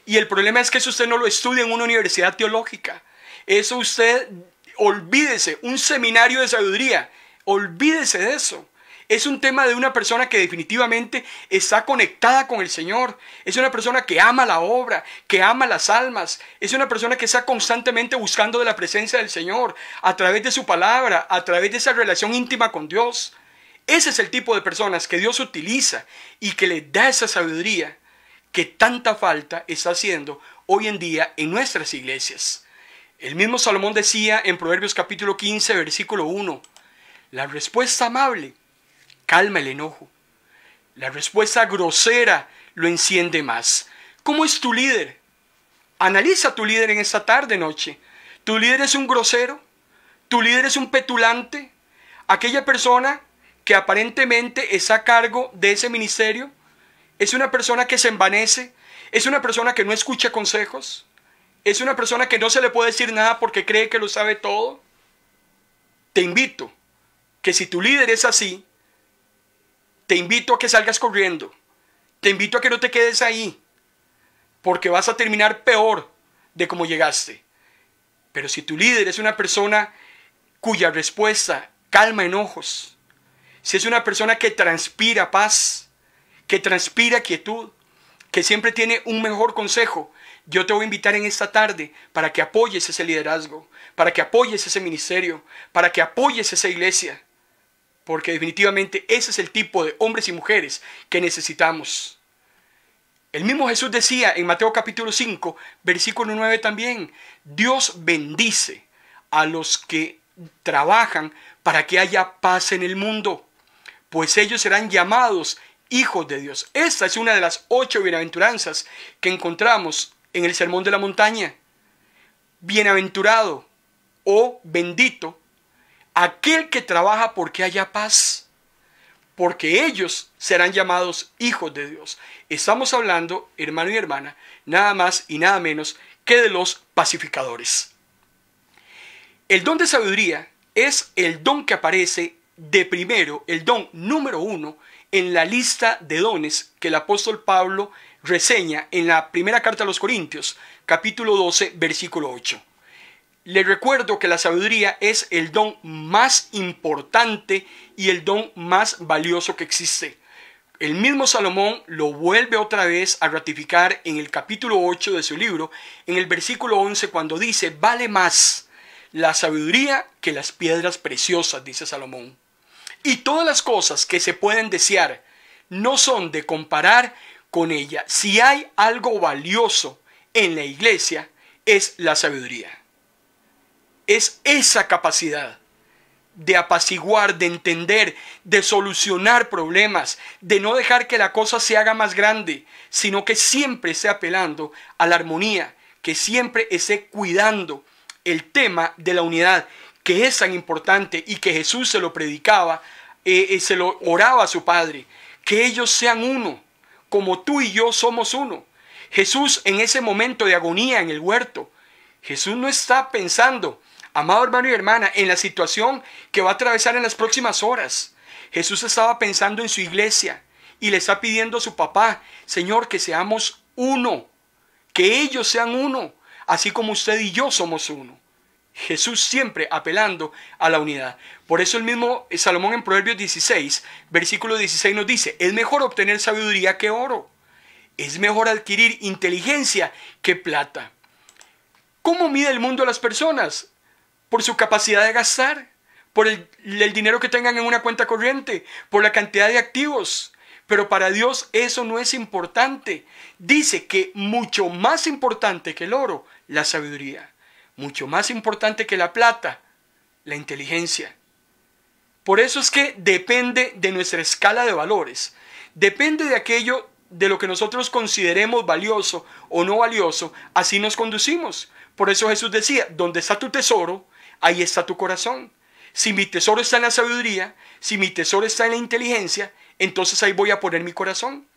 Y el problema es que eso usted no lo estudia en una universidad teológica, eso usted olvídese, un seminario de sabiduría, olvídese de eso. Es un tema de una persona que definitivamente está conectada con el Señor. Es una persona que ama la obra, que ama las almas. Es una persona que está constantemente buscando de la presencia del Señor a través de su palabra, a través de esa relación íntima con Dios. Ese es el tipo de personas que Dios utiliza y que le da esa sabiduría que tanta falta está haciendo hoy en día en nuestras iglesias. El mismo Salomón decía en Proverbios capítulo 15, versículo 1, la respuesta amable calma el enojo. La respuesta grosera lo enciende más. ¿Cómo es tu líder? Analiza tu líder en esta tarde, noche. ¿Tu líder es un grosero? ¿Tu líder es un petulante? Aquella persona que aparentemente está a cargo de ese ministerio es una persona que se envanece, es una persona que no escucha consejos, es una persona que no se le puede decir nada porque cree que lo sabe todo. Te invito que si tu líder es así, te invito a que salgas corriendo. Te invito a que no te quedes ahí. Porque vas a terminar peor de como llegaste. Pero si tu líder es una persona cuya respuesta calma enojos, si es una persona que transpira paz, que transpira quietud, que siempre tiene un mejor consejo, yo te voy a invitar en esta tarde para que apoyes ese liderazgo, para que apoyes ese ministerio, para que apoyes esa iglesia. Porque definitivamente ese es el tipo de hombres y mujeres que necesitamos. El mismo Jesús decía en Mateo capítulo 5, versículo 9 también, Dios bendice a los que trabajan para que haya paz en el mundo, pues ellos serán llamados hijos de Dios. Esta es una de las ocho bienaventuranzas que encontramos en el Sermón de la Montaña. Bienaventurado o bendito aquel que trabaja porque haya paz, porque ellos serán llamados hijos de Dios. Estamos hablando, hermano y hermana, nada más y nada menos que de los pacificadores. El don de sabiduría es el don que aparece de primero, el don número uno en la lista de dones que el apóstol Pablo reseña en la primera carta a los Corintios, capítulo 12, versículo 8. Le recuerdo que la sabiduría es el don más importante y el don más valioso que existe. El mismo Salomón lo vuelve otra vez a ratificar en el capítulo 8 de su libro, en el versículo 11, cuando dice, vale más la sabiduría que las piedras preciosas, dice Salomón. Y todas las cosas que se pueden desear no son de comparar con ella. Si hay algo valioso en la iglesia, es la sabiduría es esa capacidad de apaciguar, de entender, de solucionar problemas, de no dejar que la cosa se haga más grande, sino que siempre esté apelando a la armonía, que siempre esté cuidando el tema de la unidad, que es tan importante y que Jesús se lo predicaba, eh, eh, se lo oraba a su Padre, que ellos sean uno, como tú y yo somos uno. Jesús en ese momento de agonía en el huerto, Jesús no está pensando, Amado hermano y hermana, en la situación que va a atravesar en las próximas horas, Jesús estaba pensando en su iglesia y le está pidiendo a su papá, Señor, que seamos uno, que ellos sean uno, así como usted y yo somos uno. Jesús siempre apelando a la unidad. Por eso el mismo Salomón en Proverbios 16, versículo 16 nos dice, es mejor obtener sabiduría que oro, es mejor adquirir inteligencia que plata. ¿Cómo mide el mundo a las personas? por su capacidad de gastar, por el, dinero que tengan en una cuenta corriente, por la cantidad de activos. Pero para Dios eso no es importante. Dice que mucho más importante que el oro, la sabiduría. Mucho más importante que la plata, la inteligencia. Por eso es que depende de nuestra escala de valores. Depende de aquello de lo que nosotros consideremos valioso o no valioso, así nos conducimos. Por eso Jesús decía, donde está tu tesoro, ahí está tu corazón. Si mi tesoro está en la sabiduría, si mi tesoro está en la inteligencia, entonces ahí voy a poner mi corazón.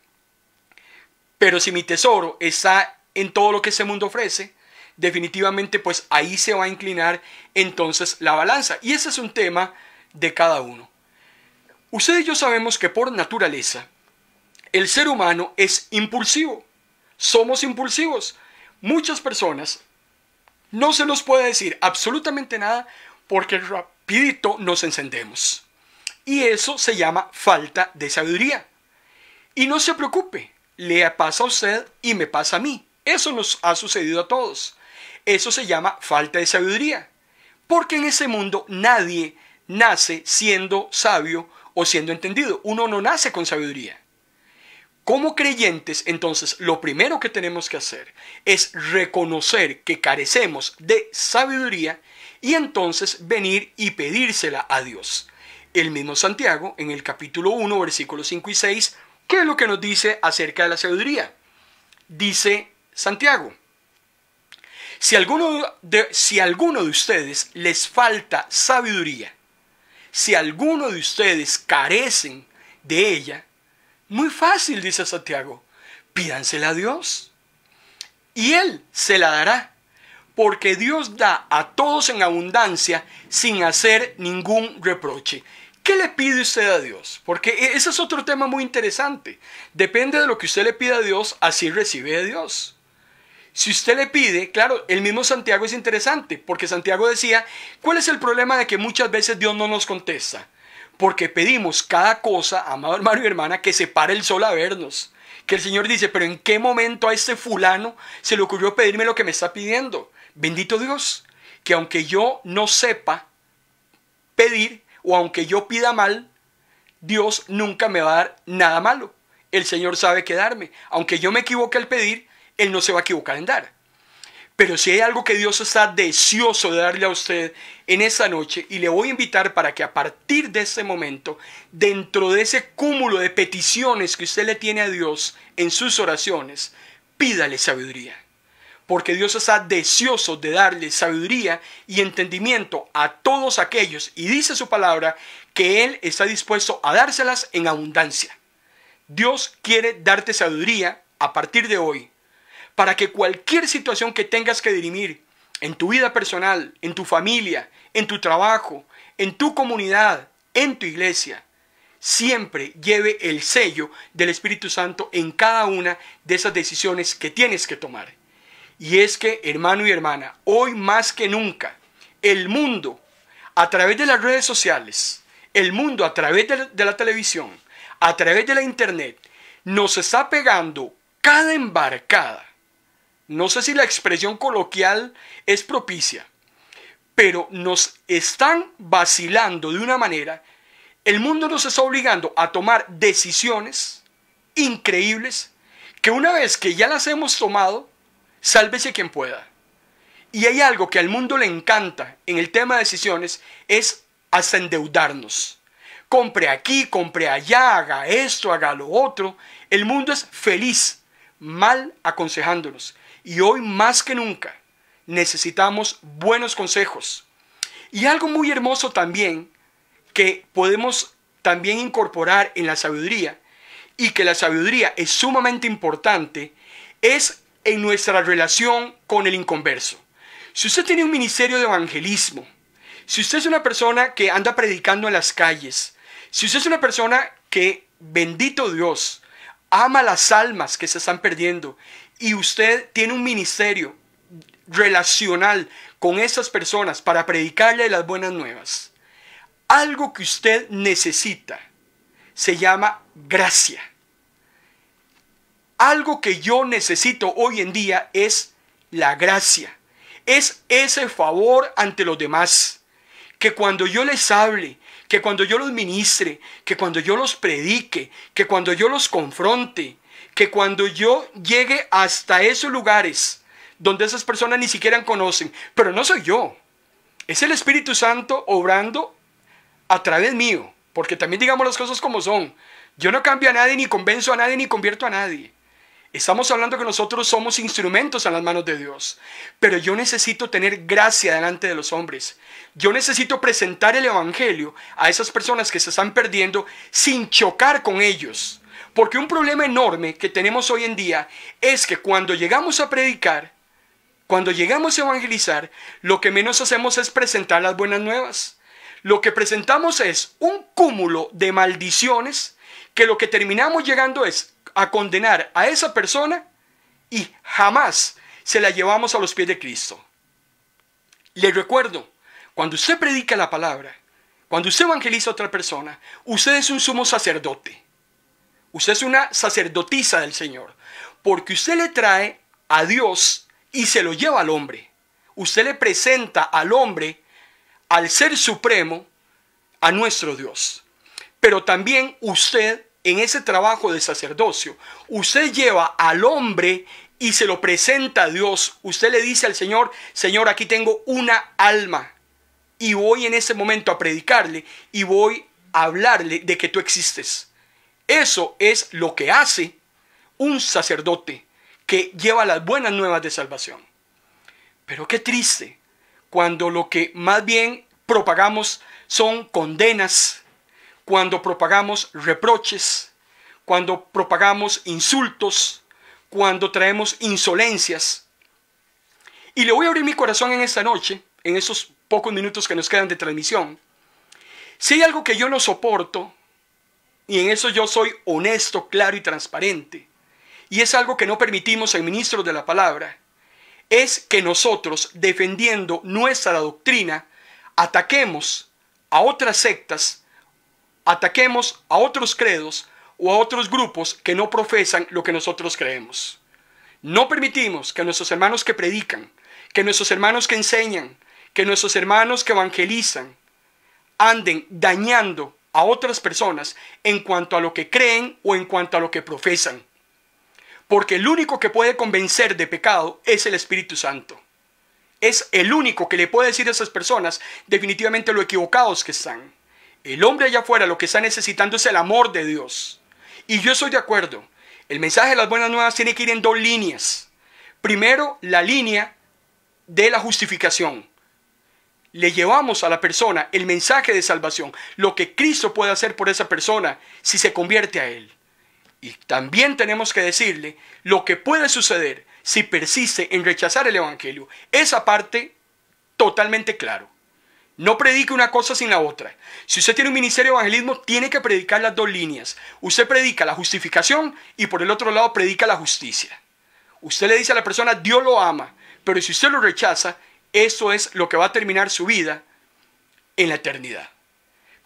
Pero si mi tesoro está en todo lo que ese mundo ofrece, definitivamente pues ahí se va a inclinar entonces la balanza. Y ese es un tema de cada uno. Ustedes y yo sabemos que por naturaleza el ser humano es impulsivo. Somos impulsivos. Muchas personas no se nos puede decir absolutamente nada porque rapidito nos encendemos. Y eso se llama falta de sabiduría. Y no se preocupe, le pasa a usted y me pasa a mí. Eso nos ha sucedido a todos. Eso se llama falta de sabiduría. Porque en ese mundo nadie nace siendo sabio o siendo entendido. Uno no nace con sabiduría. Como creyentes, entonces, lo primero que tenemos que hacer es reconocer que carecemos de sabiduría y entonces venir y pedírsela a Dios. El mismo Santiago, en el capítulo 1, versículos 5 y 6, ¿qué es lo que nos dice acerca de la sabiduría? Dice Santiago, si alguno de, si alguno de ustedes les falta sabiduría, si alguno de ustedes carecen de ella, muy fácil, dice Santiago. Pídansela a Dios y Él se la dará. Porque Dios da a todos en abundancia sin hacer ningún reproche. ¿Qué le pide usted a Dios? Porque e-, ese es otro tema muy interesante. Depende de lo que usted le pida a Dios, así recibe de Dios. Si usted le pide, claro, el mismo Santiago es interesante, porque Santiago decía, ¿cuál es el problema de que muchas veces Dios no nos contesta? porque pedimos cada cosa, amado hermano y hermana, que se pare el sol a vernos. Que el Señor dice, pero ¿en qué momento a este fulano se le ocurrió pedirme lo que me está pidiendo? Bendito Dios, que aunque yo no sepa pedir o aunque yo pida mal, Dios nunca me va a dar nada malo. El Señor sabe qué darme. Aunque yo me equivoque al pedir, Él no se va a equivocar en dar. Pero si hay algo que Dios está deseoso de darle a usted en esta noche, y le voy a invitar para que a partir de ese momento, dentro de ese cúmulo de peticiones que usted le tiene a Dios en sus oraciones, pídale sabiduría. Porque Dios está deseoso de darle sabiduría y entendimiento a todos aquellos, y dice su palabra, que Él está dispuesto a dárselas en abundancia. Dios quiere darte sabiduría a partir de hoy para que cualquier situación que tengas que dirimir en tu vida personal, en tu familia, en tu trabajo, en tu comunidad, en tu iglesia, siempre lleve el sello del Espíritu Santo en cada una de esas decisiones que tienes que tomar. Y es que, hermano y hermana, hoy más que nunca, el mundo, a través de las redes sociales, el mundo a través de la, televisión, a través de la internet, nos está pegando cada embarcada no sé si la expresión coloquial es propicia, pero nos están vacilando de una manera, el mundo nos está obligando a tomar decisiones increíbles que una vez que ya las hemos tomado, sálvese quien pueda. Y hay algo que al mundo le encanta en el tema de decisiones, es hasta endeudarnos. Compre aquí, compre allá, haga esto, haga lo otro. El mundo es feliz mal aconsejándonos. Y hoy más que nunca necesitamos buenos consejos. Y algo muy hermoso también que podemos también incorporar en la sabiduría y que la sabiduría es sumamente importante es en nuestra relación con el inconverso. Si usted tiene un ministerio de evangelismo, si usted es una persona que anda predicando en las calles, si usted es una persona que, bendito Dios, ama las almas que se están perdiendo y usted tiene un ministerio relacional con esas personas para predicarle las buenas nuevas, algo que usted necesita se llama gracia. Algo que yo necesito hoy en día es la gracia. Es ese favor ante los demás. Que cuando yo les hable, que cuando yo los ministre, que cuando yo los predique, que cuando yo los confronte, que cuando yo llegue hasta esos lugares donde esas personas ni siquiera conocen, pero no soy yo, es el Espíritu Santo obrando a través mío, porque también digamos las cosas como son. Yo no cambio a nadie, ni convenzo a nadie, ni convierto a nadie. Estamos hablando que nosotros somos instrumentos en las manos de Dios, pero yo necesito tener gracia delante de los hombres. Yo necesito presentar el Evangelio a esas personas que se están perdiendo sin chocar con ellos porque un problema enorme que tenemos hoy en día es que cuando llegamos a predicar, cuando llegamos a evangelizar, lo que menos hacemos es presentar las buenas nuevas. Lo que presentamos es un cúmulo de maldiciones que lo que terminamos llegando es a condenar a esa persona y jamás se la llevamos a los pies de Cristo. Les recuerdo, cuando usted predica la palabra, cuando usted evangeliza a otra persona, usted es un sumo sacerdote. Usted es una sacerdotisa del Señor. Porque usted le trae a Dios y se lo lleva al hombre. Usted le presenta al hombre, al ser supremo, a nuestro Dios. Pero también usted, en ese trabajo de sacerdocio, usted lleva al hombre y se lo presenta a Dios. Usted le dice al Señor, Señor, aquí tengo una alma. Y voy en ese momento a predicarle y voy a hablarle de que tú existes eso es lo que hace un sacerdote que lleva las buenas nuevas de salvación. Pero qué triste cuando lo que más bien propagamos son condenas, cuando propagamos reproches, cuando propagamos insultos, cuando traemos insolencias. Y le voy a abrir mi corazón en esta noche, en esos pocos minutos que nos quedan de transmisión. Si hay algo que yo no soporto y en eso yo soy honesto, claro y transparente. Y es algo que no permitimos en ministros de la palabra. Es que nosotros, defendiendo nuestra doctrina, ataquemos a otras sectas, ataquemos a otros credos o a otros grupos que no profesan lo que nosotros creemos. No permitimos que nuestros hermanos que predican, que nuestros hermanos que enseñan, que nuestros hermanos que evangelizan, anden dañando a otras personas en cuanto a lo que creen o en cuanto a lo que profesan. Porque el único que puede convencer de pecado es el Espíritu Santo. Es el único que le puede decir a esas personas definitivamente lo equivocados que están. El hombre allá afuera lo que está necesitando es el amor de Dios. Y yo estoy de acuerdo. El mensaje de las buenas nuevas tiene que ir en dos líneas. Primero, la línea de la justificación le llevamos a la persona el mensaje de salvación, lo que Cristo puede hacer por esa persona si se convierte a Él. Y también tenemos que decirle lo que puede suceder si persiste en rechazar el Evangelio. Esa parte totalmente claro. No predique una cosa sin la otra. Si usted tiene un ministerio de evangelismo, tiene que predicar las dos líneas. Usted predica la justificación y por el otro lado predica la justicia. Usted le dice a la persona, Dios lo ama, pero si usted lo rechaza, eso es lo que va a terminar su vida en la eternidad.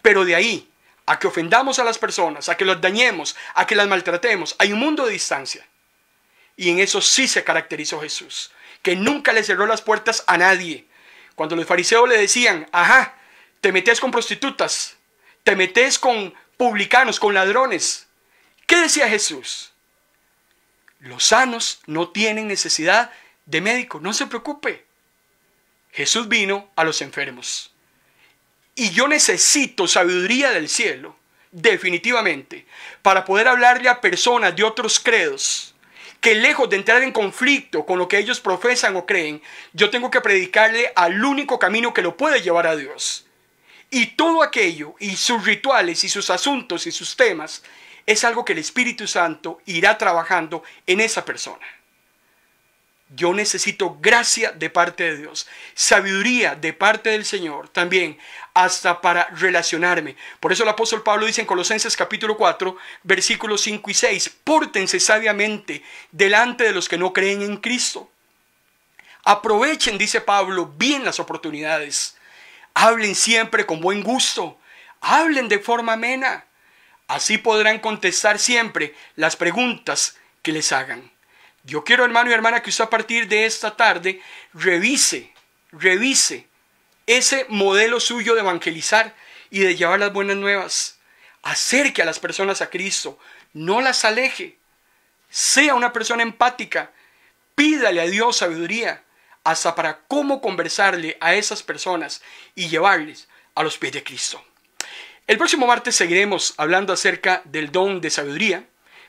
Pero de ahí a que ofendamos a las personas, a que las dañemos, a que las maltratemos, hay un mundo de distancia. Y en eso sí se caracterizó Jesús, que nunca le cerró las puertas a nadie. Cuando los fariseos le decían, ajá, te metes con prostitutas, te metes con publicanos, con ladrones, ¿qué decía Jesús? Los sanos no tienen necesidad de médico, no se preocupe. Jesús vino a los enfermos. Y yo necesito sabiduría del cielo, definitivamente, para poder hablarle a personas de otros credos, que lejos de entrar en conflicto con lo que ellos profesan o creen, yo tengo que predicarle al único camino que lo puede llevar a Dios. Y todo aquello, y sus rituales, y sus asuntos, y sus temas, es algo que el Espíritu Santo irá trabajando en esa persona. Yo necesito gracia de parte de Dios, sabiduría de parte del Señor también, hasta para relacionarme. Por eso el apóstol Pablo dice en Colosenses capítulo 4, versículos 5 y 6, pórtense sabiamente delante de los que no creen en Cristo. Aprovechen, dice Pablo, bien las oportunidades. Hablen siempre con buen gusto. Hablen de forma amena. Así podrán contestar siempre las preguntas que les hagan. Yo quiero, hermano y hermana, que usted a partir de esta tarde revise, revise ese modelo suyo de evangelizar y de llevar las buenas nuevas. Acerque a las personas a Cristo, no las aleje. Sea una persona empática. Pídale a Dios sabiduría hasta para cómo conversarle a esas personas y llevarles a los pies de Cristo. El próximo martes seguiremos hablando acerca del don de sabiduría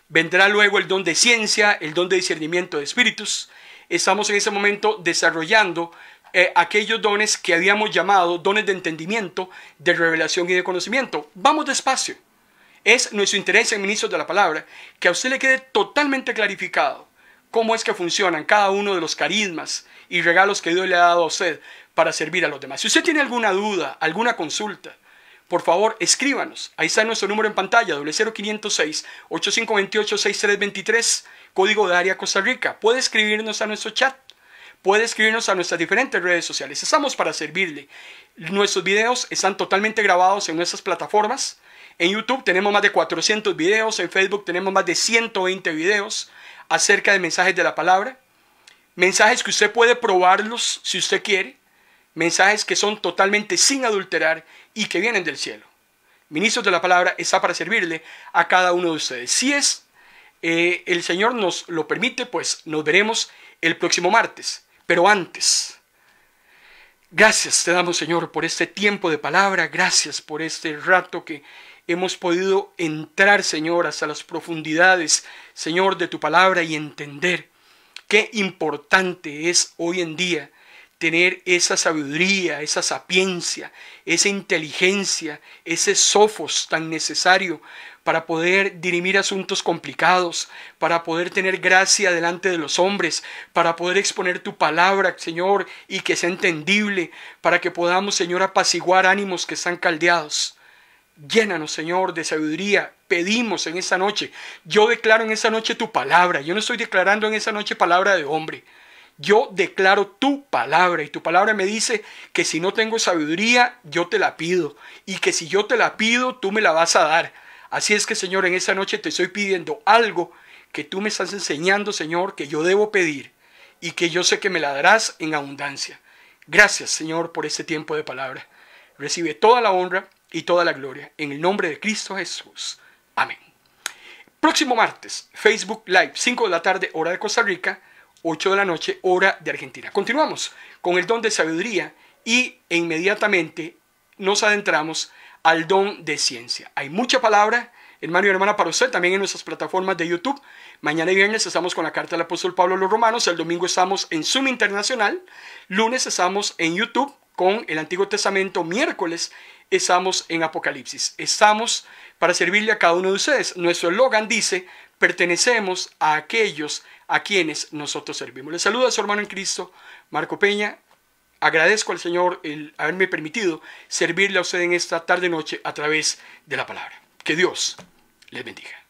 Vendrá luego el don de ciencia, el don de discernimiento de espíritus. Estamos en ese momento desarrollando eh, aquellos dones que habíamos llamado dones de entendimiento, de revelación y de conocimiento. Vamos despacio. Es nuestro interés en ministros de la palabra que a usted le quede totalmente clarificado cómo es que funcionan cada uno de los carismas y regalos que Dios le ha dado a usted para servir a los demás. Si usted tiene alguna duda, alguna consulta, por favor escríbanos. Ahí está nuestro número en pantalla, 00506-8528-6323, código de área Costa Rica. Puede escribirnos a nuestro chat, puede escribirnos a nuestras diferentes redes sociales. Estamos para servirle. Nuestros videos están totalmente grabados en nuestras plataformas. En YouTube tenemos más de 400 videos, en Facebook tenemos más de 120 videos acerca de mensajes de la palabra. Mensajes que usted puede probarlos si usted quiere mensajes que son totalmente sin adulterar y que vienen del cielo. Ministros de la palabra está para servirle a cada uno de ustedes. Si es eh, el Señor nos lo permite, pues nos veremos el próximo martes. Pero antes, gracias te damos Señor por este tiempo de palabra, gracias por este rato que hemos podido entrar Señor hasta las profundidades, Señor, de tu palabra y entender qué importante es hoy en día tener esa sabiduría, esa sapiencia, esa inteligencia, ese sofos tan necesario para poder dirimir asuntos complicados, para poder tener gracia delante de los hombres, para poder exponer tu palabra, Señor, y que sea entendible, para que podamos, Señor, apaciguar ánimos que están caldeados. Llénanos, Señor, de sabiduría. Pedimos en esta noche. Yo declaro en esta noche tu palabra. Yo no estoy declarando en esta noche palabra de hombre yo declaro tu palabra y tu palabra me dice que si no tengo sabiduría, yo te la pido y que si yo te la pido, tú me la vas a dar. Así es que Señor, en esta noche te estoy pidiendo algo que tú me estás enseñando, Señor, que yo debo pedir y que yo sé que me la darás en abundancia. Gracias, Señor, por este tiempo de palabra. Recibe toda la honra y toda la gloria. En el nombre de Cristo Jesús. Amén. Próximo martes, Facebook Live, 5 de la tarde, hora de Costa Rica. 8 de la noche, hora de Argentina. Continuamos con el don de sabiduría y e inmediatamente nos adentramos al don de ciencia. Hay mucha palabra, hermano y hermana, para usted, también en nuestras plataformas de YouTube. Mañana y viernes estamos con la carta del apóstol Pablo a los Romanos, el domingo estamos en Zoom Internacional, lunes estamos en YouTube con el Antiguo Testamento, miércoles estamos en Apocalipsis. Estamos para servirle a cada uno de ustedes. Nuestro eslogan dice, pertenecemos a aquellos a quienes nosotros servimos. Les saluda a su hermano en Cristo, Marco Peña. Agradezco al Señor el haberme permitido servirle a usted en esta tarde-noche a través de la palabra. Que Dios les bendiga.